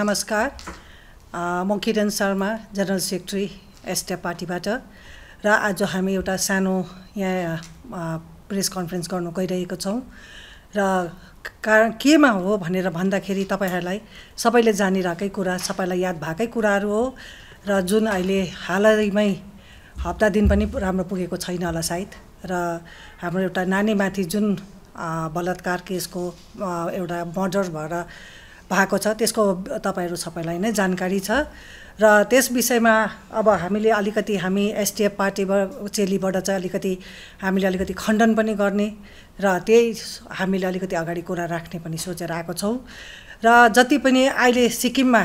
नमस्कार म Kiran Sharma general secretary SDF पार्टीबाट र आज हामी एउटा सानो यहाँ प्रेस कन्फरेन्स गर्नु गइरहेको छौँ र कारण केमा हो भनेर भन्दाखेरि तपाईँहरूलाई सबैले जानिरहेकै कुरा सबैलाई याद भएकै कुराहरू हो र जुन अहिले हालैमै हप्ता दिन पनि राम्रो पुगेको छैन होला सायद र हाम्रो एउटा नानीमाथि जुन बलात्कार केसको एउटा मर्डर भएर भएको छ त्यसको तपाईँहरू सबैलाई नै जानकारी छ र त्यस विषयमा अब हामीले अलिकति हामी एसटिएफ पार्टीबाट चेलीबाट चाहिँ अलिकति हामीले अलिकति खण्डन पनि गर्ने र त्यही हामीले अलिकति अगाडि कुरा राख्ने पनि सोचेर आएको छौँ र जति पनि अहिले सिक्किममा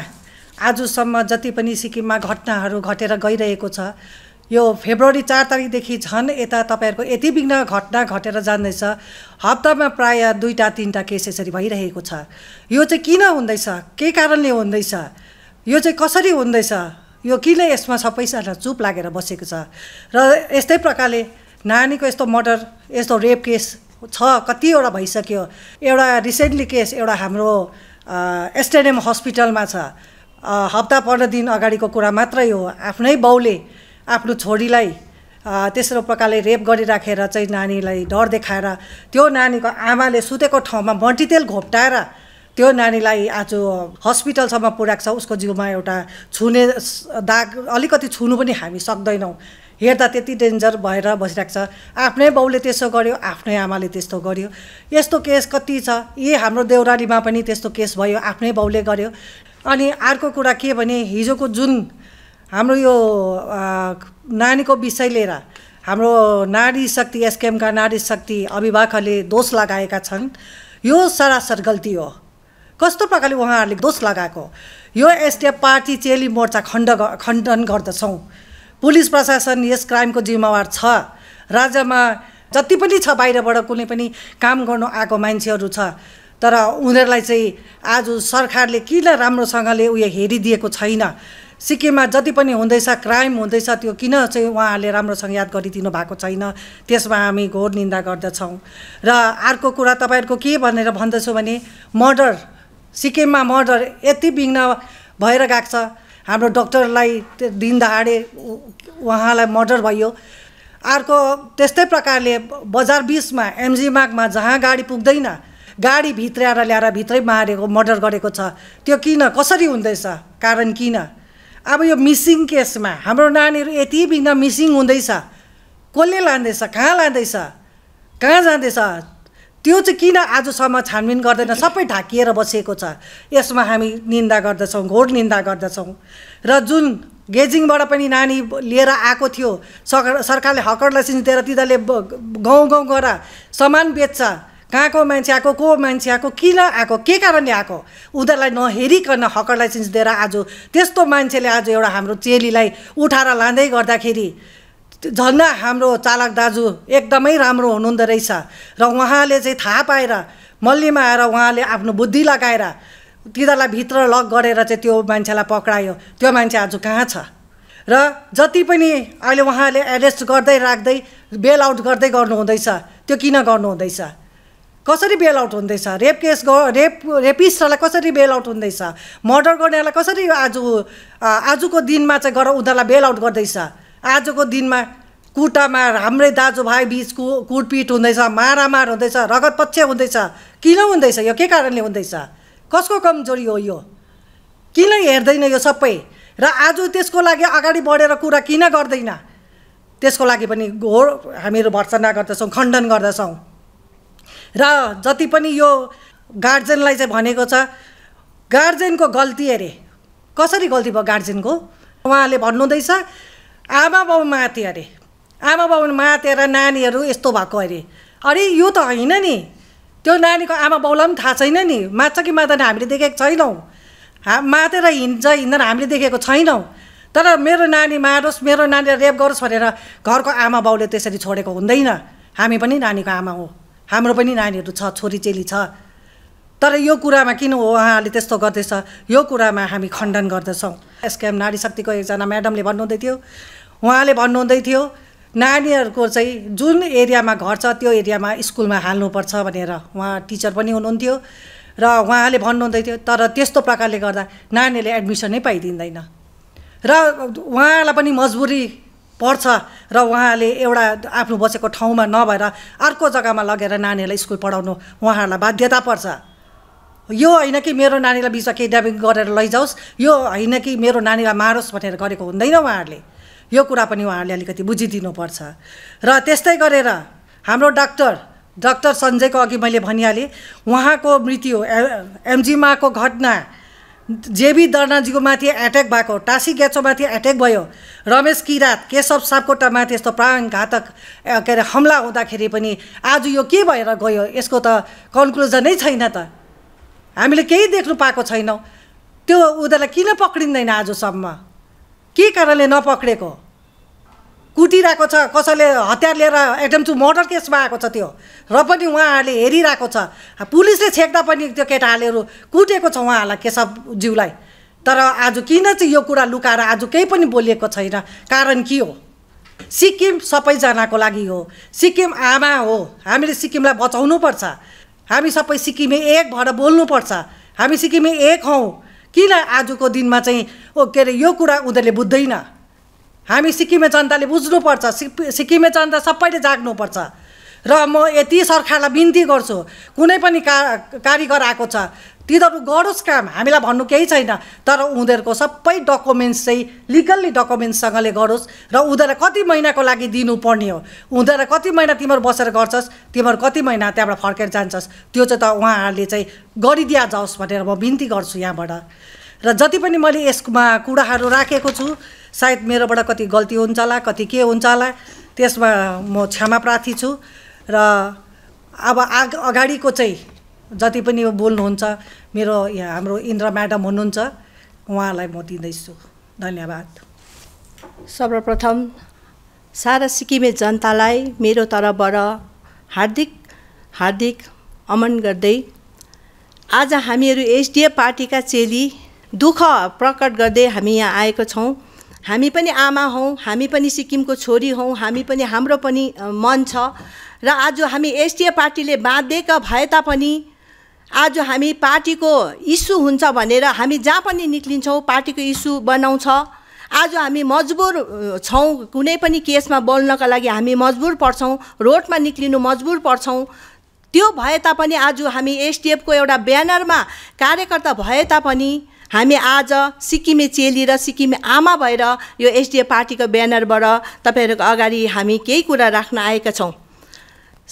आजसम्म जति पनि सिक्किममा घटनाहरू घटेर गइरहेको छ यो फेब्रुअरी चार तारिकदेखि झन् यता तपाईँहरूको यति विघ्न घटना घटेर जाँदैछ हप्तामा प्रायः दुईवटा तिनवटा केस यसरी भइरहेको छ यो चाहिँ किन हुँदैछ के कारणले हुँदैछ यो चाहिँ कसरी हुँदैछ यो किन यसमा सबैजना चुप लागेर बसेको छ र यस्तै प्रकारले नानीको यस्तो मर्डर यस्तो रेप केस छ कतिवटा भइसक्यो एउटा रिसेन्टली केस एउटा हाम्रो एसटेनएम हस्पिटलमा छ हप्ता पन्ध्र दिन अगाडिको कुरा मात्रै हो आफ्नै बाउले आफ्नो छोरीलाई तेस्रो प्रकारले रेप गरिराखेर चाहिँ नानीलाई डर देखाएर त्यो नानीको आमाले सुतेको ठाउँमा तेल घोप्टाएर त्यो नानीलाई आज हस्पिटलसम्म पुऱ्याएको छ उसको जिउमा एउटा छुने दाग अलिकति छुनु पनि हामी सक्दैनौँ हेर्दा त्यति डेन्जर भएर बसिरहेको छ आफ्नै बाउले त्यसो गर्यो आफ्नै आमाले त्यस्तो गर्यो यस्तो केस कति छ यही हाम्रो देउरालीमा पनि त्यस्तो केस भयो आफ्नै बाउले गर्यो अनि अर्को कुरा के भने हिजोको जुन हाम्रो यो नानीको विषय लिएर हाम्रो नारी शक्ति एसकेएमका नारी शक्ति अभिभावकहरूले दोष लगाएका छन् यो सरासर गल्ती हो कस्तो प्रकारले उहाँहरूले दोष लगाएको यो एसडिएफ पार्टी चेली मोर्चा खण्ड खण्डन गर्दछौँ पुलिस प्रशासन यस क्राइमको जिम्मेवार छ राज्यमा जति पनि छ बाहिरबाट कुनै पनि काम गर्नु आएको मान्छेहरू छ तर उनीहरूलाई चाहिँ आज सरकारले किन राम्रोसँगले उयो हेरिदिएको छैन सिक्किममा जति पनि हुँदैछ क्राइम हुँदैछ त्यो किन चाहिँ उहाँहरूले राम्रोसँग याद गरिदिनु भएको छैन त्यसमा हामी घोर निन्दा गर्दछौँ र अर्को कुरा तपाईँहरूको के भनेर भन्दछु भने मर्डर सिक्किममा मर्डर यति विघ्न भएर गएको छ हाम्रो डक्टरलाई दिनदहाडे उहाँलाई मर्डर भयो अर्को त्यस्तै प्रकारले बजार बिचमा एमजी मार्गमा जहाँ गाडी पुग्दैन गाडी भित्र ल्याएर भित्रै मारेको मर्डर गरेको छ त्यो किन कसरी हुँदैछ कारण किन अब यो मिसिङ केसमा हाम्रो नानीहरू यति बिघ्न मिसिङ हुँदैछ कसले लाँदैछ कहाँ लाँदैछ कहाँ जाँदैछ त्यो चाहिँ किन आजसम्म छानबिन गर्दैन सबै ढाकिएर बसेको छ यसमा हामी निन्दा गर्दछौँ घोर निन्दा गर्दछौँ र जुन गेजिङबाट पनि नानी लिएर आएको थियो सरकारले हकर लाइसेन्स दिएर तिनीहरूले गाउँ गाउँ गएर सामान बेच्छ कहाँको मान्छे आएको को मान्छे आएको किन आएको के कारणले आएको उनीहरूलाई नहेरिकन हकर लाइसेन्स दिएर आज त्यस्तो मान्छेले आज एउटा हाम्रो चेलीलाई उठाएर लाँदै गर्दाखेरि झन् हाम्रो चालक दाजु एकदमै राम्रो हुनुहुँदो रहेछ र उहाँले चाहिँ थाहा पाएर मल्लीमा आएर उहाँले आफ्नो बुद्धि लगाएर तिनीहरूलाई भित्र लक गरेर चाहिँ त्यो मान्छेलाई पक्रायो त्यो मान्छे आज कहाँ छ र जति पनि अहिले उहाँले एरेस्ट गर्दै राख्दै बेल आउट गर्दै गर्नुहुँदैछ त्यो किन गर्नुहुँदैछ कसरी बेल आउट हुँदैछ रेप केस रेप रेपिस्टहरूलाई कसरी बेल आउट हुँदैछ मर्डर गर्नेहरूलाई कसरी आज आजको दिनमा चाहिँ गर उनीहरूलाई बेल आउट गर्दैछ आजको दिनमा कुटामा हाम्रै दाजुभाइ बिच कु कुटपिट हुँदैछ मारामार हुँदैछ रगत रगतपक्ष हुँदैछ किन हुँदैछ यो के कारणले हुँदैछ कसको कमजोरी हो यो किन हेर्दैन यो सबै र आज त्यसको लागि अगाडि बढेर कुरा किन गर्दैन त्यसको लागि पनि घोर हामीहरू भर्सना गर्दछौँ खण्डन गर्दछौँ र जति पनि यो गार्जेनलाई चाहिँ भनेको छ गार्जेनको गल्ती अरे कसरी गल्ती भयो गार्जेनको उहाँले भन्नुहुँदैछ आमा बाउ माथे अरे आमा बाउ मातेर नानीहरू यस्तो भएको अरे अरे यो त होइन नि त्यो नानीको आमा बाउलाई पनि थाहा छैन नि मात्छ कि मात्दैन हामीले देखेको छैनौँ हा मातेर हिँड्छ हिँड्दैन हामीले देखेको छैनौँ तर मेरो नानी मारोस् मेरो नानीलाई रेप गरोस् भनेर घरको आमा बाउले त्यसरी छोडेको हुँदैन हामी पनि नानीको आमा हो हाम्रो पनि नानीहरू छ छोरी चेली छ तर यो कुरामा किन हो उहाँहरूले त्यस्तो गर्दैछ यो कुरामा हामी खण्डन गर्दछौँ एसकेएम नारी शक्तिको एकजना म्याडमले भन्नुहुँदै थियो उहाँले भन्नुहुँदै थियो नानीहरूको चाहिँ जुन एरियामा घर छ त्यो एरियामा स्कुलमा हाल्नुपर्छ भनेर उहाँ टिचर पनि हुनुहुन्थ्यो र उहाँले भन्नुहुँदै थियो तर त्यस्तो प्रकारले गर्दा नानीहरूले एडमिसनै पाइदिँदैन र उहाँलाई पनि मजबुरी पढ्छ र उहाँले एउटा आफ्नो बसेको ठाउँमा नभएर अर्को जग्गामा लगेर नानीहरूलाई स्कुल पढाउनु उहाँहरूलाई बाध्यता पर्छ यो होइन कि मेरो नानीलाई बिचमा किडनापिङ गरेर लैजाओस् यो होइन कि मेरो नानीलाई मारोस् भनेर गरेको हुँदैन उहाँहरूले यो कुरा पनि उहाँहरूले अलिकति बुझिदिनुपर्छ र त्यस्तै गरेर हाम्रो डाक्टर डाक्टर सञ्जयको अघि मैले भनिहालेँ उहाँको मृत्यु एमजिमाको घटना जेबी दर्नाजीको माथि एट्याक भएको टासी ग्याचोमाथि एट्याक भयो रमेश किरात केशव सापकोटामाथि यस्तो प्राण घातक के अरे हमला हुँदाखेरि पनि आज यो के भएर गयो यसको त कन्क्लुजनै छैन त हामीले केही देख्नु पाएको छैनौँ त्यो उनीहरूलाई किन पक्रिँदैन आजसम्म के कारणले नपक्रेको कुटिरहेको छ कसैले हतियार लिएर एकदम टु मर्डर केसमा आएको छ त्यो र पनि उहाँहरूले हेरिरहेको छ पुलिसले छेक्दा पनि त्यो केटाहरूले कुटेको छ उहाँहरूलाई केशवज्यूलाई तर आज किन चाहिँ यो कुरा लुकाएर आज केही पनि बोलिएको छैन कारण के हो सिक्किम सबैजनाको लागि हो सिक्किम आमा हो हामीले सिक्किमलाई बचाउनु पर्छ हामी सबै सिक्किमे एक भएर बोल्नुपर्छ हामी सिक्किमे एक हौँ किन आजको दिनमा चाहिँ ओ के अरे यो कुरा उनीहरूले बुझ्दैन हामी सिक्किमे जनताले बुझ्नुपर्छ सिक्किमे जनता सबैले जाग्नुपर्छ र म यति सरकारलाई बिन्ती गर्छु कुनै पनि का कारिगर आएको छ तिनीहरू गरोस् काम हामीलाई भन्नु केही छैन तर उनीहरूको सबै डकुमेन्ट्स चाहिँ लिगल्ली डकुमेन्ट्ससँगले गरोस् र उनीहरूलाई कति महिनाको लागि दिनुपर्ने हो उनीहरूलाई कति महिना तिमीहरू बसेर गर्छस् तिमीहरू कति महिना त्यहाँबाट फर्केर जान्छस् त्यो चाहिँ त उहाँहरूले चाहिँ गरिदिया जाओस् भनेर म बिन्ती गर्छु यहाँबाट र जति पनि मैले यसमा कुराहरू राखेको छु सायद मेरोबाट कति गल्ती हुन्छ होला कति के हुन्छ होला त्यसमा म क्षमा प्रार्थी छु र अब आग अगाडिको चाहिँ जति पनि बोल्नुहुन्छ मेरो यहाँ हाम्रो इन्द्र म्याडम हुनुहुन्छ उहाँलाई म दिँदैछु धन्यवाद सर्वप्रथम सारा सिक्किमे जनतालाई मेरो तर्फबाट हार्दिक हार्दिक अमन गर्दै आज हामीहरू एसडिएफ पार्टीका चेली दुःख प्रकट गर्दै हामी यहाँ आएको छौँ हामी पनि आमा हौँ हामी पनि सिक्किमको छोरी हौँ हामी पनि हाम्रो पनि मन छ र आज हामी एसटिए पार्टीले बाँधेका भए तापनि आज हामी पार्टीको इस्यु हुन्छ भनेर हामी जहाँ पनि निक्लिन्छौँ पार्टीको इस्यु बनाउँछ आज हामी मजबुर छौँ कुनै पनि केसमा बोल्नका लागि हामी मजबुर पर्छौँ रोडमा निक्लिनु मजबुर पर्छौँ त्यो भए तापनि आज हामी एसटिएफको एउटा ब्यानरमा कार्यकर्ता भए तापनि हामी आज सिक्किमे चेली र सिक्किमे आमा भएर यो एसडिएफ पार्टीको ब्यानरबाट तपाईँहरूको अगाडि हामी केही कुरा राख्न आएका छौँ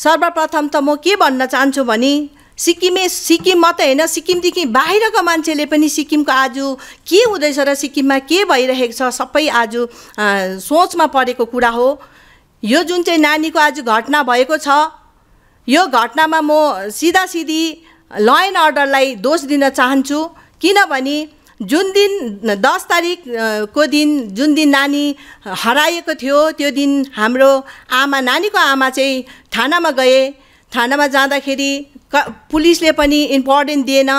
सर्वप्रथम त म के भन्न चाहन्छु भने सिक्किमे सिक्किम मात्रै होइन सिक्किमदेखि बाहिरको मान्छेले पनि सिक्किमको आज के हुँदैछ र सिक्किममा के भइरहेको छ सबै आज सोचमा परेको कुरा हो यो जुन चाहिँ नानीको आज घटना भएको छ यो घटनामा म सिधा सिधी ल एन्ड अर्डरलाई दोष दिन चाहन्छु किनभने जुन दिन दस तारिकको दिन जुन दिन नानी हराएको थियो त्यो दिन हाम्रो आमा नानीको आमा चाहिँ थानामा गए थानामा जाँदाखेरि क पुलिसले पनि इम्पोर्टेन्ट दिएन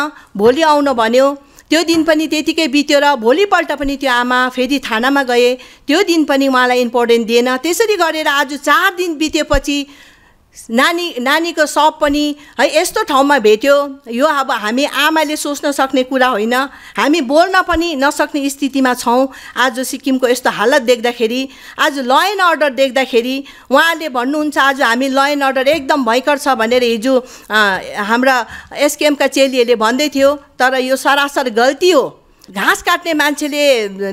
भोलि आउन भन्यो त्यो दिन पनि त्यतिकै बित्यो र भोलिपल्ट पनि त्यो आमा फेरि थानामा गए त्यो दिन पनि उहाँलाई इम्पोर्टेन्ट दिएन त्यसरी गरेर आज चार दिन बितेपछि नानी नानीको सप पनि है यस्तो ठाउँमा भेट्यो यो अब हामी आमाले सोच्न सक्ने कुरा होइन हामी बोल्न पनि नसक्ने स्थितिमा छौँ आज सिक्किमको यस्तो हालत देख्दाखेरि आज ल एन्ड अर्डर देख्दाखेरि उहाँले भन्नुहुन्छ आज हामी ल एन्ड अर्डर एकदम भयङ्कर छ भनेर हिजो हाम्रा एसकेएमका चेलीहरूले भन्दै थियो तर यो सरासर गल्ती हो घाँस काट्ने मान्छेले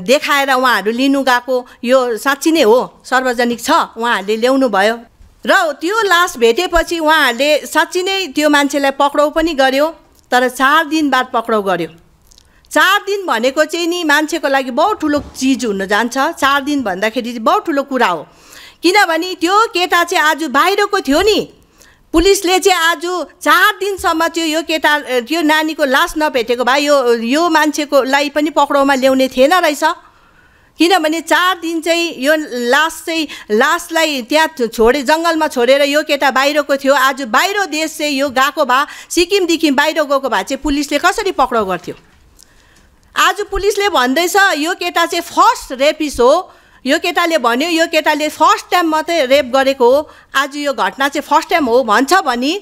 देखाएर उहाँहरू लिनु गएको यो साँच्ची नै हो सार्वजनिक छ उहाँहरूले ल्याउनु भयो र त्यो लास भेटेपछि उहाँहरूले साँच्ची नै त्यो मान्छेलाई पक्राउ पनि गर्यो तर चार दिन बाद पक्राउ गर्यो चार दिन भनेको चाहिँ नि मान्छेको लागि बहुत ठुलो चिज हुन जान्छ चार दिन भन्दाखेरि बहुत ठुलो कुरा हो किनभने त्यो केटा चाहिँ आज बाहिरको थियो नि पुलिसले चाहिँ आज चार दिनसम्म त्यो यो केटा त्यो नानीको लास नभेटेको भए यो यो मान्छेकोलाई पनि पक्राउमा ल्याउने थिएन रहेछ किनभने चार दिन चाहिँ यो लास चाहिँ लासलाई त्यहाँ छोडे जङ्गलमा छोडेर यो केटा बाहिरको थियो आज बाहिर देश चाहिँ यो गएको भए सिक्किमदेखि बाहिर गएको भए चाहिँ पुलिसले कसरी पक्राउ गर्थ्यो आज पुलिसले भन्दैछ यो केटा चाहिँ फर्स्ट रेपिस हो यो केटाले भन्यो यो केटाले फर्स्ट टाइम मात्रै रेप गरेको हो आज यो घटना चाहिँ फर्स्ट टाइम हो भन्छ भने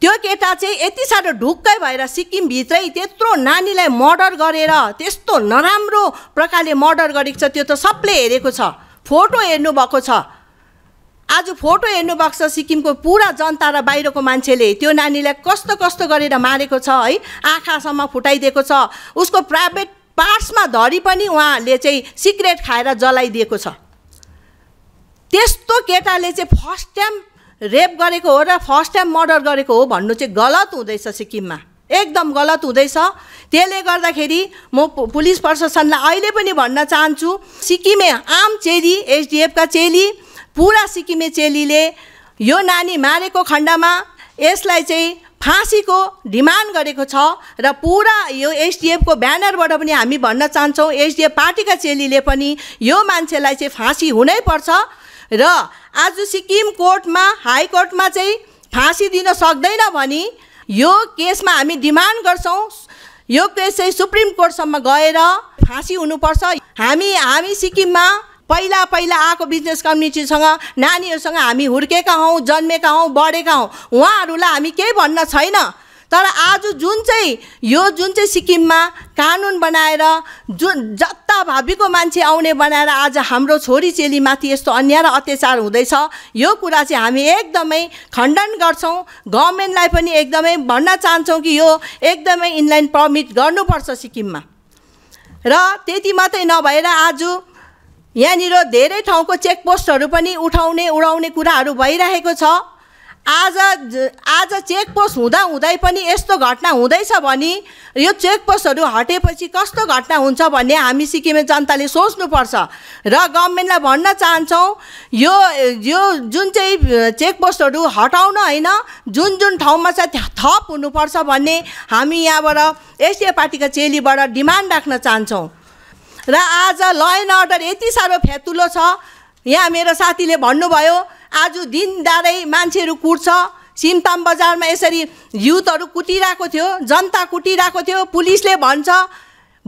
त्यो केटा चाहिँ यति साह्रो ढुक्कै भएर सिक्किमभित्रै त्यत्रो नानीलाई मर्डर गरेर त्यस्तो नराम्रो प्रकारले मर्डर गरेको छ त्यो त सबले हेरेको छ फोटो हेर्नुभएको छ आज फोटो हेर्नुभएको छ सिक्किमको पुरा जनता र बाहिरको मान्छेले त्यो नानीलाई कस्तो कस्तो गरेर मारेको छ है आँखासम्म फुटाइदिएको छ उसको प्राइभेट पार्ट्समा धरी पनि उहाँहरूले चाहिँ सिगरेट खाएर जलाइदिएको छ त्यस्तो केटाले चाहिँ फर्स्ट टाइम रेप गरेको हो र फर्स्ट टाइम मर्डर गरेको हो भन्नु चाहिँ गलत हुँदैछ सिक्किममा एकदम गलत हुँदैछ त्यसले गर्दाखेरि म पुलिस प्रशासनलाई अहिले पनि भन्न चाहन्छु सिक्किमे आम चेली एसडिएफका चेली पुरा सिक्किमे चेलीले यो नानी मारेको खण्डमा यसलाई चाहिँ फाँसीको डिमान्ड गरेको छ र पुरा यो एसडिएफको ब्यानरबाट पनि हामी भन्न चाहन्छौँ एसडिएफ पार्टीका चेलीले पनि यो मान्छेलाई चाहिँ फाँसी हुनैपर्छ र आज सिक्किम कोर्टमा हाई कोर्टमा चाहिँ फाँसी दिन सक्दैन भने यो केसमा हामी डिमान्ड गर्छौँ यो केस चाहिँ सुप्रिम कोर्टसम्म गएर फाँसी हुनुपर्छ हामी हामी सिक्किममा पहिला पहिला आएको बिजनेस कम्युनिटीसँग नानीहरूसँग हामी हुर्केका हौँ जन्मेका हौँ बढेका हौँ उहाँहरूलाई हामी केही भन्न छैन तर आज जुन चाहिँ यो जुन चाहिँ सिक्किममा कानुन बनाएर जुन जत्ता भावीको मान्छे आउने बनाएर आज हाम्रो छोरी चेलीमाथि यस्तो अन्याय र अत्याचार हुँदैछ यो कुरा चाहिँ हामी एकदमै खण्डन गर्छौँ गभर्मेन्टलाई पनि एकदमै भन्न चाहन्छौँ कि यो एकदमै इनलाइन पर्मिट गर्नुपर्छ सिक्किममा र त्यति मात्रै नभएर आज यहाँनिर धेरै ठाउँको चेकपोस्टहरू पनि उठाउने उडाउने कुराहरू भइरहेको छ आज आज चेकपोस्ट हुँदा हुँदै पनि यस्तो घटना हुँदैछ भने यो चेकपोस्टहरू हटेपछि कस्तो घटना हुन्छ भन्ने हामी सिक्किमे जनताले सोच्नुपर्छ र गभर्मेन्टलाई भन्न चाहन्छौँ यो यो जुन चाहिँ चेकपोस्टहरू हटाउन होइन जुन जुन ठाउँमा चाहिँ थप हुनुपर्छ भन्ने हामी यहाँबाट एसडिए पार्टीका चेलीबाट डिमान्ड राख्न चाहन्छौँ र आज ल एन्ड अर्डर यति साह्रो फ्यातुलो छ यहाँ मेरो साथीले भन्नुभयो आज दिनदारै मान्छेहरू कुट्छ सिमताम बजारमा यसरी युथहरू कुटिरहेको थियो जनता कुटिरहेको थियो पुलिसले भन्छ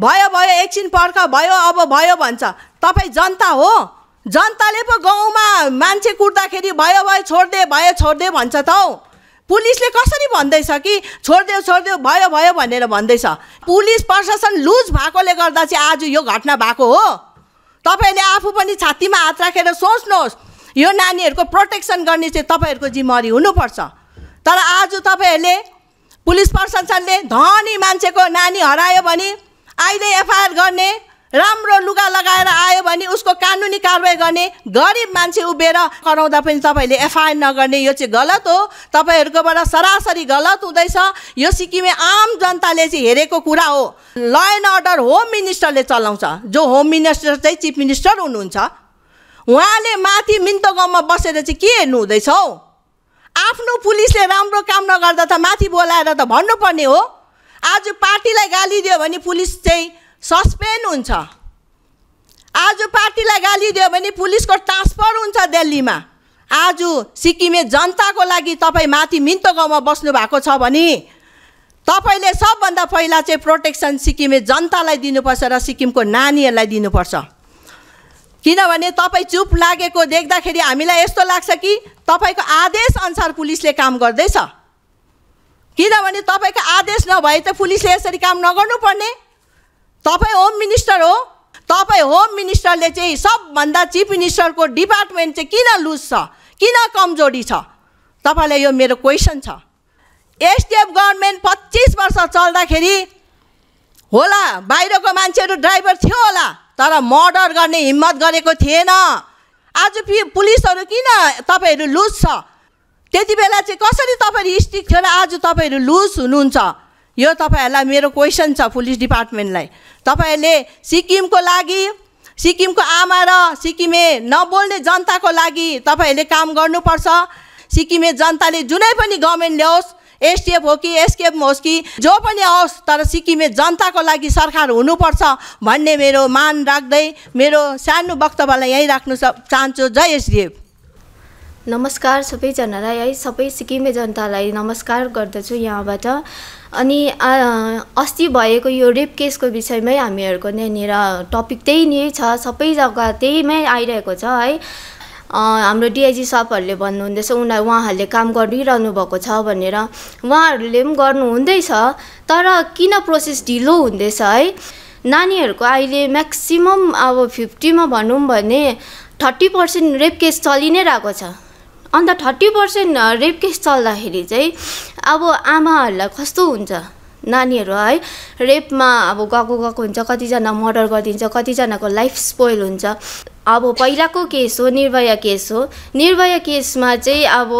भयो भयो एकछिन पर्ख भयो अब भयो भन्छ तपाईँ जनता हो जनताले पो गाउँमा मान्छे कुट्दाखेरि भयो भयो छोडिदिए भयो छोडिदिए भन्छ त हौ पुलिसले कसरी भन्दैछ कि छोडिदेऊ छोडिदेऊ भयो भयो भनेर भन्दैछ पुलिस प्रशासन लुज भएकोले गर्दा चाहिँ आज यो घटना भएको हो तपाईँले आफू पनि छातीमा हात राखेर सोच्नुहोस् यो नानीहरूको प्रोटेक्सन गर्ने चाहिँ तपाईँहरूको जिम्मेवारी हुनुपर्छ तर आज तपाईँहरूले पुलिस प्रशासनले धनी मान्छेको नानी हरायो भने अहिले एफआइआर गर्ने राम्रो लुगा लगाएर आयो भने उसको कानुनी कारवाही गर्ने गरिब मान्छे उभिएर कराउँदा पनि तपाईँले एफआइआर नगर्ने यो चाहिँ गलत हो तपाईँहरूकोबाट सरासरी गलत हुँदैछ यो सिक्किमे आम जनताले चाहिँ हेरेको कुरा हो ल एन्ड अर्डर होम मिनिस्टरले चलाउँछ जो होम मिनिस्टर चाहिँ चिफ मिनिस्टर हुनुहुन्छ उहाँले माथि मिन्तो गाउँमा बसेर चाहिँ के हेर्नु हुँदैछ हौ आफ्नो पुलिसले राम्रो काम नगर्दा त माथि बोलाएर त भन्नुपर्ने हो आज पार्टीलाई गाली दियो भने पुलिस चाहिँ सस्पेन्ड हुन्छ आज पार्टीलाई गाली दियो भने पुलिसको ट्रान्सफर हुन्छ दिल्लीमा आज सिक्किमे जनताको लागि तपाईँ माथि मिन्तो गाउँमा बस्नु भएको छ भने तपाईँले सबभन्दा पहिला चाहिँ प्रोटेक्सन सिक्किमे जनतालाई दिनुपर्छ र सिक्किमको नानीहरूलाई दिनुपर्छ किनभने तपाईँ चुप लागेको देख्दाखेरि हामीलाई यस्तो लाग्छ कि तपाईँको आदेश अनुसार पुलिसले काम गर्दैछ किनभने तपाईँको आदेश नभए त पुलिसले यसरी काम नगर्नुपर्ने तपाईँ होम मिनिस्टर हो तपाईँ होम मिनिस्टरले चाहिँ सबभन्दा चिफ मिनिस्टरको डिपार्टमेन्ट चाहिँ किन लुज छ किन कमजोरी छ तपाईँलाई यो मेरो क्वेसन छ एसडिएफ गभर्मेन्ट पच्चिस वर्ष चल्दाखेरि होला बाहिरको मान्छेहरू ड्राइभर थियो होला तर मर्डर गर्ने हिम्मत गरेको थिएन आज फि पुलिसहरू किन तपाईँहरू लुज छ त्यति बेला चाहिँ कसरी तपाईँहरू स्टिक थियो र आज तपाईँहरू लुज हुनुहुन्छ यो तपाईँहरूलाई मेरो क्वेसन छ पुलिस डिपार्टमेन्टलाई तपाईँहरूले सिक्किमको लागि सिक्किमको आमा र सिक्किमे नबोल्ने जनताको लागि तपाईँहरूले काम गर्नुपर्छ सिक्किमे जनताले जुनै पनि गभर्मेन्ट ल्याओस् एसटिएफ हो कि एसकेएफ होस् कि जो पनि आओस् तर सिक्किमे जनताको लागि सरकार हुनुपर्छ भन्ने मेरो मान राख्दै मेरो सानो वक्तव्यलाई यहीँ राख्नु चाहन्छु जय एसडिएफ नमस्कार सबैजनालाई है सबै सिक्किमे जनतालाई नमस्कार गर्दछु यहाँबाट अनि अस्ति भएको यो रेप केसको विषयमै हामीहरूको यहाँनिर टपिक त्यही नै छ सबै जग्गा त्यहीमै आइरहेको छ है हाम्रो डिआइजी सबहरूले भन्नुहुँदैछ उनीहरू उहाँहरूले काम गरिरहनु भएको छ भनेर उहाँहरूले पनि गर्नुहुँदैछ तर किन प्रोसेस ढिलो हुँदैछ है नानीहरूको अहिले म्याक्सिमम् अब फिफ्टीमा भनौँ भने थर्टी पर्सेन्ट रेप केस चलि नै रहेको छ अन्त थर्टी पर्सेन्ट रेप केस चल्दाखेरि चाहिँ अब आमाहरूलाई कस्तो हुन्छ नानीहरू है रेपमा अब गएको गएको हुन्छ कतिजना मर्डर गरिदिन्छ कतिजनाको लाइफ स्पोइल हुन्छ अब पहिलाको केस हो निर्भया केस हो निर्भया केसमा चाहिँ अब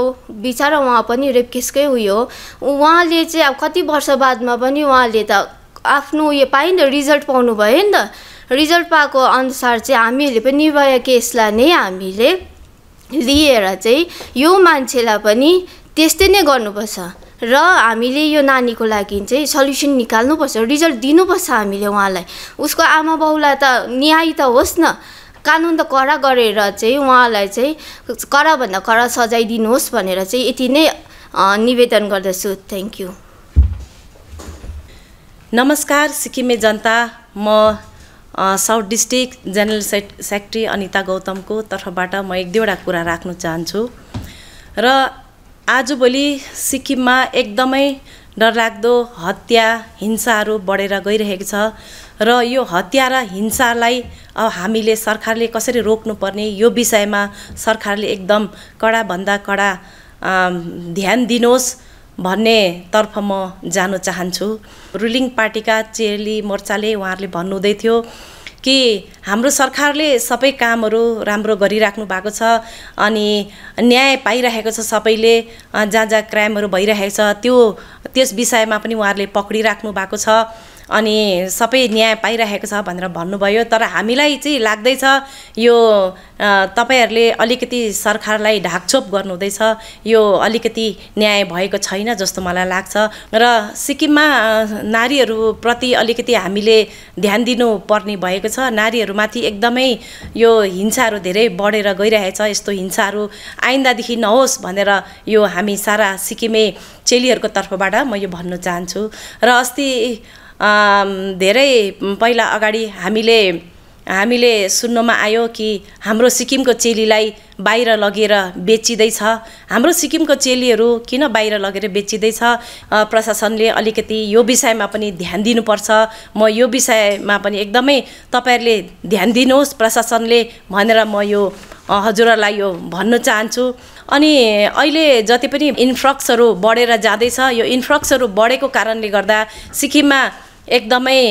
बिचरा उहाँ पनि रेप केसकै उयो उहाँले चाहिँ अब कति वर्ष बादमा पनि उहाँले त आफ्नो उयो पायो नि त रिजल्ट पाउनु भयो नि त रिजल्ट पाएको अनुसार चाहिँ हामीहरूले पनि निर्भया केसलाई नै हामीले लिएर चाहिँ यो मान्छेलाई पनि त्यस्तै नै गर्नुपर्छ र हामीले यो नानीको लागि चाहिँ सल्युसन निकाल्नुपर्छ रिजल्ट दिनुपर्छ हामीले उहाँलाई उसको आमा बाउलाई त न्याय त होस् न कानुन त कडा गरेर चाहिँ उहाँलाई चाहिँ कडाभन्दा कडा सजाय दिनुहोस् भनेर चाहिँ यति नै निवेदन गर्दछु थ्याङ्क यू नमस्कार सिक्किमे जनता म साउथ डिस्ट्रिक्ट जेनरल से सेक्रेटरी अनिता गौतमको तर्फबाट म एक दुईवटा कुरा राख्न चाहन्छु र आजभोलि सिक्किममा एकदमै डरलाग्दो हत्या हिंसाहरू बढेर गइरहेको छ र यो हत्या र हिंसालाई अब हामीले सरकारले कसरी रोक्नुपर्ने यो विषयमा सरकारले एकदम कडाभन्दा कडा ध्यान दिनुहोस् भन्नेतर्फ म जान चाहन्छु रुलिङ पार्टीका चेली मोर्चाले उहाँहरूले भन्नुहुँदै थियो कि हाम्रो सरकारले सबै कामहरू राम्रो गरिराख्नु भएको छ अनि न्याय पाइरहेको छ सबैले जहाँ जहाँ क्राइमहरू भइरहेको छ त्यो त्यस विषयमा पनि उहाँहरूले पक्रिराख्नु भएको छ अनि सबै न्याय पाइरहेको छ भनेर भन्नुभयो तर हामीलाई चाहिँ लाग्दैछ यो तपाईँहरूले अलिकति सरकारलाई ढाकछोप गर्नुहुँदैछ यो अलिकति न्याय भएको छैन जस्तो मलाई लाग्छ र सिक्किममा नारीहरूप्रति अलिकति हामीले ध्यान दिनुपर्ने भएको छ नारीहरूमाथि एकदमै यो हिंसाहरू धेरै बढेर गइरहेछ यस्तो हिंसाहरू आइन्दादेखि नहोस् भनेर यो हामी सारा सिक्किमे चेलीहरूको तर्फबाट म यो भन्न चाहन्छु र अस्ति धेरै पहिला अगाडि हामीले हामीले सुन्नमा आयो कि हाम्रो सिक्किमको चेलीलाई बाहिर लगेर बेचिँदैछ हाम्रो सिक्किमको चेलीहरू किन बाहिर लगेर बेचिँदैछ प्रशासनले अलिकति यो विषयमा पनि ध्यान दिनुपर्छ म यो विषयमा पनि एकदमै तपाईँहरूले ध्यान दिनुहोस् प्रशासनले भनेर म यो हजुरहरूलाई यो भन्न चाहन्छु अनि अहिले जति पनि इन्फ्रक्सहरू बढेर जाँदैछ यो इन्फ्रक्सहरू बढेको कारणले गर्दा सिक्किममा एकदमै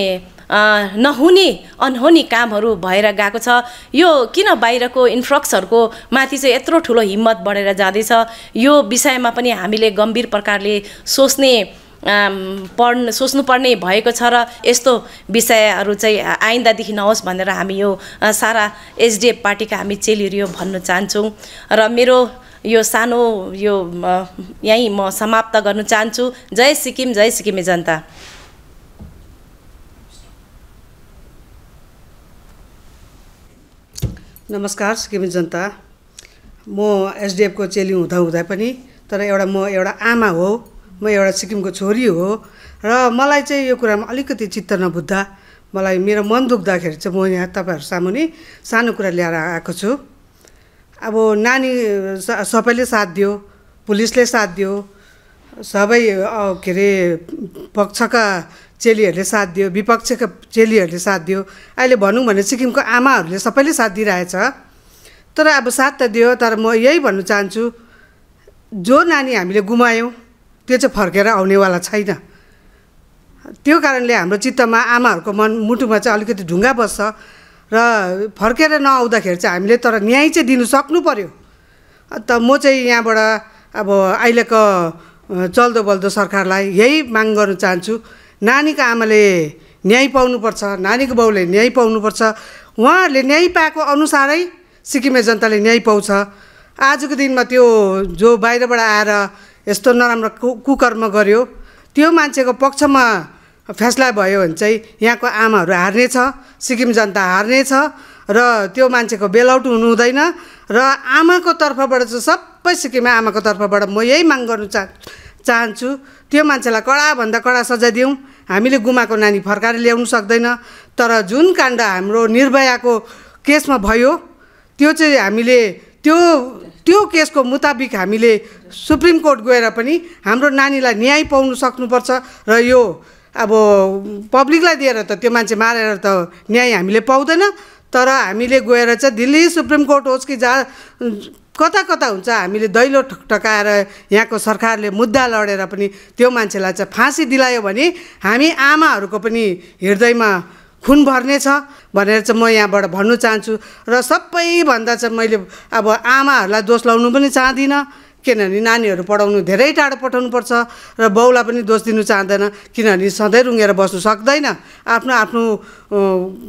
नहुने अनहोनी कामहरू भएर गएको छ यो किन बाहिरको इन्फ्लक्सहरूको माथि चाहिँ यत्रो ठुलो हिम्मत बढेर जाँदैछ यो विषयमा पनि हामीले गम्भीर प्रकारले सोच्ने पढ्न सोच्नुपर्ने भएको छ र यस्तो विषयहरू चाहिँ आइन्दादेखि नहोस् भनेर हामी यो सारा एसडिएफ पार्टीका हामी चेलीहरू यो भन्न चाहन्छौँ र मेरो यो सानो यो यहीँ म समाप्त गर्न चाहन्छु जय सिक्किम जय सिक्किमे जनता नमस्कार सिक्किमे जनता म एसडिएफको चेली हुँदा हुँदै पनि तर एउटा म एउटा आमा हो म एउटा सिक्किमको छोरी हो र मलाई चाहिँ यो कुरामा अलिकति चित्त नबुझ्दा मलाई मेरो मन दुख्दाखेरि चाहिँ म यहाँ तपाईँहरू नै सानो कुरा ल्याएर आएको छु अब नानी सबैले साथ दियो पुलिसले साथ दियो सबै के अरे पक्षका चेलीहरूले साथ दियो विपक्षका चेलीहरूले साथ दियो अहिले भनौँ भने सिक्किमको आमाहरूले सबैले साथ दिइरहेछ तर अब साथ त दियो तर म यही भन्न चाहन्छु जो नानी हामीले गुमायौँ त्यो चाहिँ फर्केर आउनेवाला छैन त्यो कारणले हाम्रो चित्तमा आमाहरूको मन मुटुमा चाहिँ अलिकति ढुङ्गा बस्छ र फर्केर नआउँदाखेरि चाहिँ हामीले तर न्याय चाहिँ दिनु सक्नु पऱ्यो त म चाहिँ यहाँबाट अब अहिलेको चल्दो बल्दो सरकारलाई यही माग गर्न चाहन्छु नानीको आमाले न्याय पाउनुपर्छ नानीको बाउले न्याय पाउनुपर्छ उहाँहरूले न्याय पाएको अनुसारै सिक्किमे जनताले न्याय पाउँछ आजको दिनमा त्यो जो बाहिरबाट आएर यस्तो नराम्रो कु कुकर्म गर्यो त्यो मान्छेको पक्षमा फैसला भयो भने चाहिँ यहाँको आमाहरू छ सिक्किम जनता हार्ने छ र त्यो मान्छेको बेलआउट हुनु हुँदैन र आमाको तर्फबाट चाहिँ सबै सिक्किम आमाको तर्फबाट म यही माग गर्नु चाह चाहन्छु त्यो मान्छेलाई कडाभन्दा कडा सजाय दिउँ हामीले गुमाको नानी फर्काएर ल्याउनु सक्दैन तर जुन काण्ड हाम्रो निर्भयाको केसमा भयो त्यो चाहिँ हामीले त्यो त्यो केसको मुताबिक हामीले सुप्रिम कोर्ट गएर पनि हाम्रो नानीलाई न्याय पाउनु सक्नुपर्छ र यो अब पब्लिकलाई दिएर त त्यो मान्छे मारेर त न्याय हामीले पाउँदैन तर हामीले गएर चाहिँ दिल्ली सुप्रिम कोर्ट होस् कि जहाँ कता कता हुन्छ हामीले दैलो ठकाएर यहाँको सरकारले मुद्दा लडेर पनि त्यो मान्छेलाई चाहिँ फाँसी दिलायो भने हामी आमाहरूको पनि हृदयमा खुन छ भनेर चाहिँ म यहाँबाट भन्नु चाहन्छु र सबैभन्दा चाहिँ मैले अब आमाहरूलाई दोष लाउनु पनि चाहदिनँ किनभने नानीहरू पढाउनु धेरै टाढो पठाउनुपर्छ र बाउलाई पनि दोष दिनु चाहँदैन किनभने सधैँ रुँगेर बस्नु सक्दैन आफ्नो आफ्नो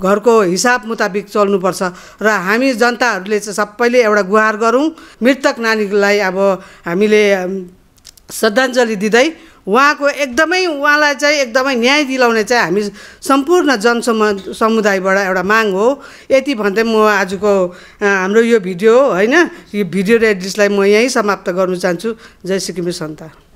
घरको हिसाब मुताबिक चल्नुपर्छ र हामी जनताहरूले चाहिँ सबैले एउटा गुहार गरौँ मृतक नानीलाई अब हामीले श्रद्धाञ्जली दिँदै उहाँको एकदमै उहाँलाई चाहिँ एकदमै न्याय दिलाउने चाहिँ हामी सम्पूर्ण जनसमु समुदायबाट एउटा माग हो यति भन्दै म आजको हाम्रो यो भिडियो होइन यो भिडियो रेडिसलाई म यहीँ समाप्त गर्नु चाहन्छु जय सिक्किमे सन्ता